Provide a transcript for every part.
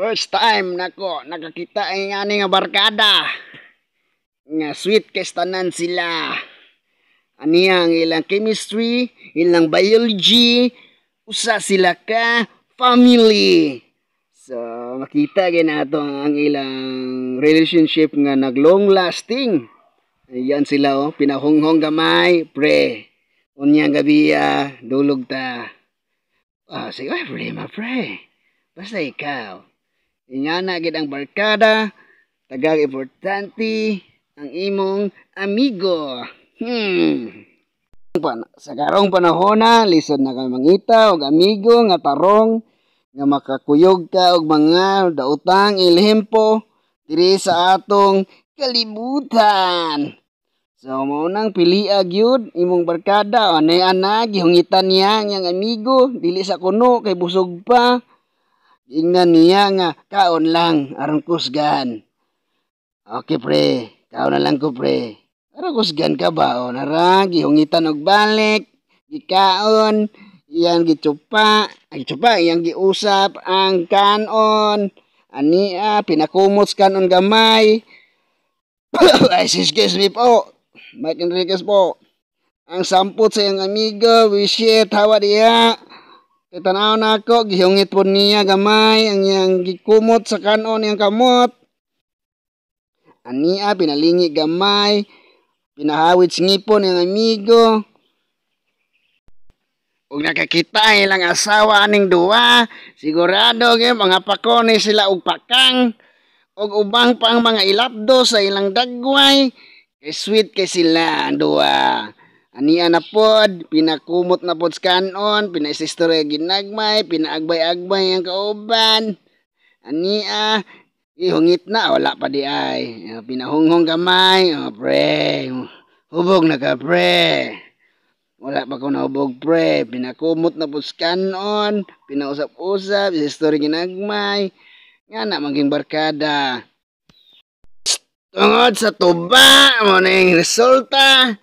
First time nako nakakita ang ani nga barkada. Nga sweet kes tanan sila. Ani ang ilang chemistry, ilang biology, usa sila ka family. So makita gyud nato ang ilang relationship nga nag long lasting. Ayan sila oh, pinahonghong gamay, pre. Unyang gabi ah, dulog ta. Ah, sige, pre, ma pre. Basta ikaw, Ingana gid ang barkada, tagang importante ang imong amigo. Hmm. Sa karong panahona, lisod na kami mangita og amigo nga tarong nga makakuyog ka og mga dautang ilhimpo diri sa atong kalibutan. So maunang pili agyud imong barkada o anay ana gihungitan niya ang amigo dili sa kuno kay busog pa Ingnan niya nga, kaon lang, arang kusgan. Okay, pre. Kaon na lang ko, pre. arang kusgan ka ba? O, oh, nara, gihungitan og balik, gikaon, iyan gitsupa, ang tsupa, iyang giusap, ang kanon, ania, pinakumos kanon gamay. Excuse me po. Mike Enriquez po. Ang samput sa iyong amigo, we share tawa diya. Kay tanaw na ako, gihungit po niya gamay, ang iyang gikumot sa kanon niyang kamot. Ania, pinalingi gamay, pinahawit sa ngipon niyang amigo. Ug nakakita ilang asawa aning duwa, sigurado gyud mga pakoni sila og pakang ug ubang pang mga ilapdo sa ilang dagway kay sweet kay sila ang duwa. Ania na pod, pinakumot na pod kanon, pinaisistorya ginagmay, pinaagbay-agbay ang kauban. Ania, ah, ihungit na, wala pa di ay. Ah, pinahunghong kamay, oh, pre. Hubog na ka, pre. Wala pa ko na nahubog, pre. Pinakumot na pod kanon, pinausap-usap, isistorya ginagmay. Nga na, maging barkada. Tungod sa tuba, mo na yung resulta.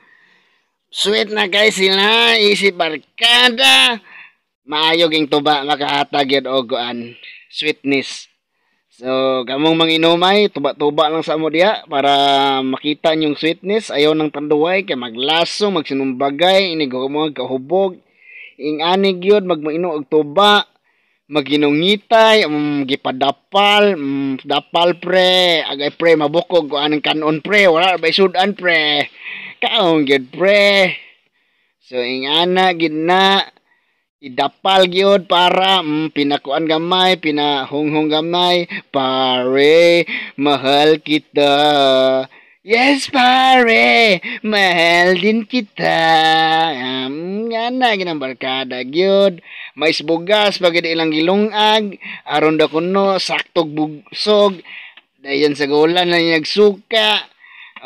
Sweet na kay sila, isip barkada. Maayo ging tuba makahatag yun og an sweetness. So, kamong manginomay, tuba-tuba lang sa mo diya para makita yung sweetness. Ayaw ng tanduway, kay maglaso, magsinumbagay, inig mga kahubog. Ing anig yun, magmaino og tuba maginungitay, um, gipadapal, um, dapal pre, agay pre, mabukog ko anong kanon pre, wala bay sudan pre, kaong gid pre. So, ingana, ana gid na, idapal gyud para mm, pinakuan gamay pinahunghung gamay pare mahal kita Yes, pare! Mahal din kita! Um, yan na, ginang barkada, gyud. May bugas, pagid ilang gilungag, aron da kuno, saktog bugsog, dayon sa gulan na nagsuka,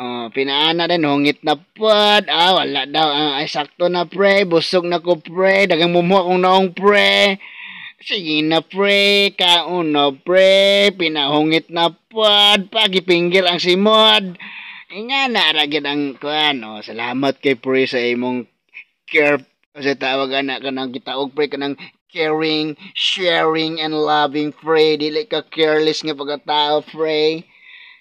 Oh, pinaana din, hungit na pad. Ah, wala daw. Ah, ay, sakto na, pre. Busog na ko, pre. Dagang mumuha kong naong, pre. Sige na, pre. Kauno, pre. Pinahungit na pad. Pagipinggil ang simod nga na ragid ang kuan oh salamat kay pre sa imong care kasi tawag na ka ng gitaog pre ka ng caring, sharing, and loving, pray. Dili ka careless nga pagkatao, pray.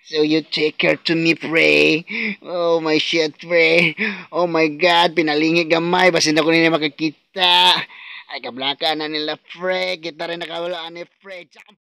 So you take care to me, pray. Oh my shit, pray. Oh my God, pinalingi gamay. Basin ako nila makakita. Ay, kablaka na nila, pray. Kita rin nakawalaan ni pray. Jump.